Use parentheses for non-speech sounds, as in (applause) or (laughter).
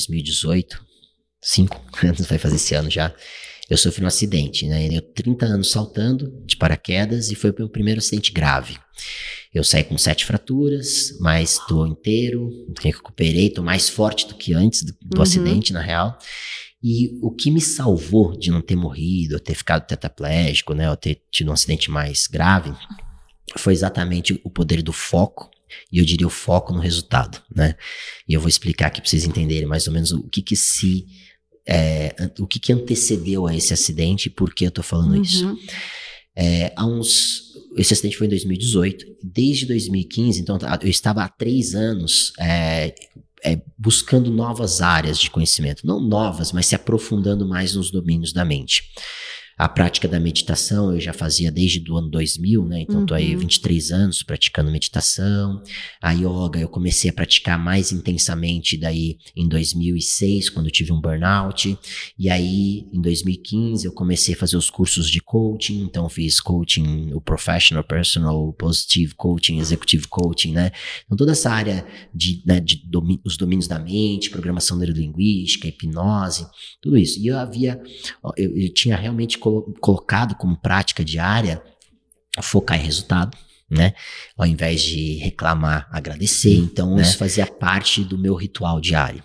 2018, cinco (laughs) anos, vai fazer esse ano já, eu sofri um acidente, né? Eu 30 é anos saltando de paraquedas e foi o meu primeiro acidente grave. Eu saí com sete fraturas, mas estou inteiro, recuperei, estou mais forte do que antes do, do uhum. acidente, na real. E o que me salvou de não ter morrido, eu ter ficado tetraplégico, né? Eu ter tido um acidente mais grave, foi exatamente o poder do foco e eu diria o foco no resultado, né? E eu vou explicar aqui para vocês entenderem mais ou menos o que que se... É, o que que antecedeu a esse acidente e por que eu tô falando uhum. isso. É, há uns... Esse acidente foi em 2018. Desde 2015, então tá, eu estava há três anos... É, é, buscando novas áreas de conhecimento, não novas, mas se aprofundando mais nos domínios da mente. A prática da meditação eu já fazia desde o ano 2000, né? Então, uhum. tô aí 23 uhum. anos praticando meditação. A yoga eu comecei a praticar mais intensamente daí em 2006, quando eu tive um burnout. E aí, em 2015, eu comecei a fazer os cursos de coaching. Então, fiz coaching, o professional, personal, positive coaching, executive coaching, né? Então, toda essa área de, né, de domi os domínios da mente, programação neurolinguística, hipnose, tudo isso. E eu havia, eu, eu tinha realmente colocado colocado como prática diária focar em resultado, né? Ao invés de reclamar, agradecer. Então, né? isso fazia parte do meu ritual diário.